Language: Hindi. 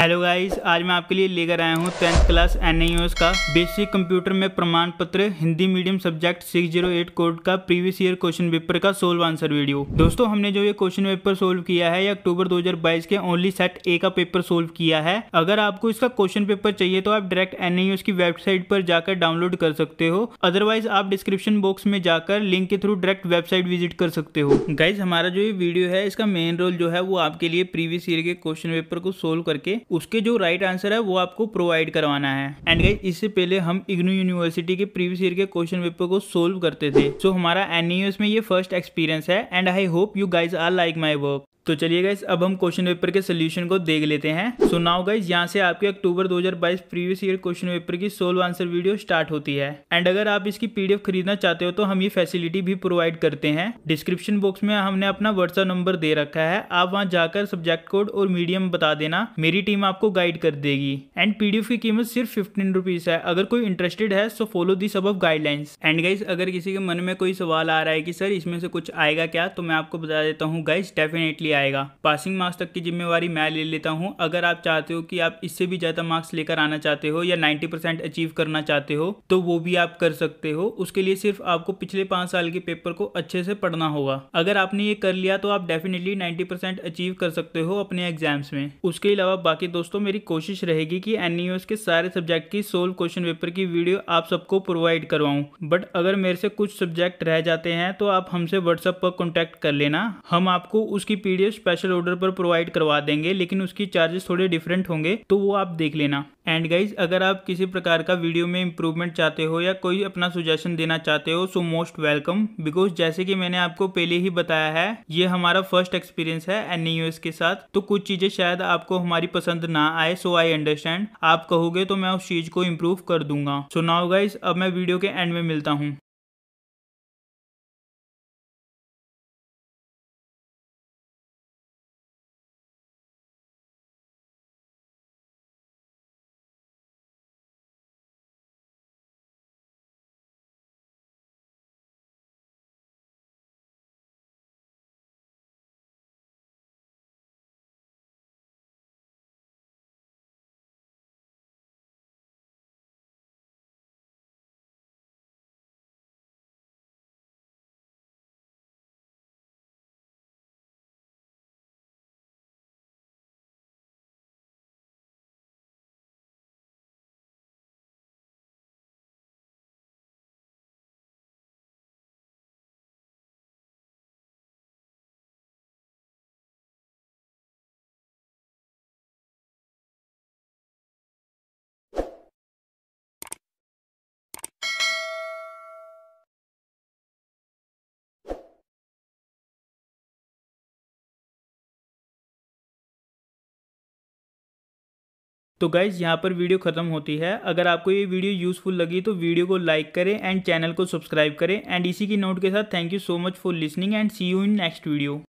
हेलो गाइस आज मैं आपके लिए लेकर आया हूँ टेंथ क्लास एन का बेसिक कंप्यूटर में प्रमाण पत्र हिंदी मीडियम सब्जेक्ट 608 कोड का प्रीवियस ईयर क्वेश्चन पेपर का सोल्व आंसर वीडियो दोस्तों हमने जो ये क्वेश्चन पेपर सोल्व किया है ये अक्टूबर 2022 के ओनली सेट ए का पेपर सोल्व किया है अगर आपको इसका क्वेश्चन पेपर चाहिए तो आप डायरेक्ट एन की वेबसाइट पर जाकर डाउनलोड कर सकते हो अदरवाइज आप डिस्क्रिप्शन बॉक्स में जाकर लिंक के थ्रू डायरेक्ट वेबसाइट विजिट कर सकते हो गाइज हमारा जो ये वीडियो है इसका मेन रोल जो है वो आपके लिए प्रीवियस ईयर के क्वेश्चन पेपर को सोल्व करके उसके जो राइट आंसर है वो आपको प्रोवाइड करवाना है एंड गाइज इससे पहले हम इग्नू यूनिवर्सिटी के प्रीवियस ईयर के क्वेश्चन पेपर को सोल्व करते थे सो so, हमारा एनयूएस e में ये फर्स्ट एक्सपीरियंस है and I hope you guys are like my work तो चलिए गाइस अब हम क्वेश्चन पेपर के सोल्यूशन को देख लेते हैं सो नाउ गाइज यहाँ से आपके अक्टूबर 2022 प्रीवियस ईयर क्वेश्चन पेपर की सोल्व आंसर वीडियो स्टार्ट होती है एंड अगर आप इसकी पीडीएफ खरीदना चाहते हो तो हम ये फैसिलिटी भी प्रोवाइड करते हैं डिस्क्रिप्शन बॉक्स में हमने अपना व्हाट्सअप नंबर दे रखा है आप वहाँ जाकर सब्जेक्ट कोड और मीडियम बता देना मेरी टीम आपको गाइड कर देगी एंड पीडीएफ की कीमत सिर्फ फिफ्टीन रुपीज है अगर कोई इंटरेस्टेड है सो फॉलो दिस अब गाइडलाइंस एंड गाइज अगर किसी के मन में कोई सवाल आ रहा है कि सर इसमें से कुछ आएगा क्या तो मैं आपको बता देता हूँ गाइज डेफिनेटली आएगा पासिंग मार्क्स तक की जिम्मेवारी मैं ले लेता हूँ अगर आप चाहते हो कि आप इससे भी ज़्यादा मार्क्स लेकर आना चाहते हो या 90 परसेंट अचीव करना चाहते हो तो वो भी आप कर सकते हो उसके लिए सिर्फ आपको पिछले पांच साल के पेपर को अच्छे से पढ़ना होगा अगर आपने ये कर लिया तो आप डेफिनेटली नाइन्टी अचीव कर सकते हो अपने एग्जाम्स में उसके अलावा बाकी दोस्तों मेरी कोशिश रहेगी की एन के सारे सब्जेक्ट की सोल्व क्वेश्चन पेपर की वीडियो आप सबको प्रोवाइड करवाऊँ बट अगर मेरे से कुछ सब्जेक्ट रह जाते हैं तो आप हमसे व्हाट्सएप पर कॉन्टेक्ट कर लेना हम आपको उसकी पी लिए स्पेशल ऑर्डर पर प्रोवाइड करवा देंगे लेकिन उसकी चार्जेस थोड़े डिफरेंट होंगे तो वो आप देख लेना एंड गाइज अगर आप किसी प्रकार का वीडियो में इंप्रूवमेंट चाहते हो या कोई अपना सुजेशन देना चाहते हो सो मोस्ट वेलकम बिकॉज जैसे कि मैंने आपको पहले ही बताया है ये हमारा फर्स्ट एक्सपीरियंस है एन e के साथ तो कुछ चीजें शायद आपको हमारी पसंद ना आए सो आई अंडरस्टैंड आप कहोगे तो मैं उस चीज को इम्प्रूव कर दूंगा सो नाउ गाइज अब मैं वीडियो के एंड में मिलता हूँ तो गाइज़ यहाँ पर वीडियो ख़त्म होती है अगर आपको ये वीडियो यूज़फुल लगी तो वीडियो को लाइक करें एंड चैनल को सब्सक्राइब करें एंड इसी की नोट के साथ thank you so much for listening and see you in next video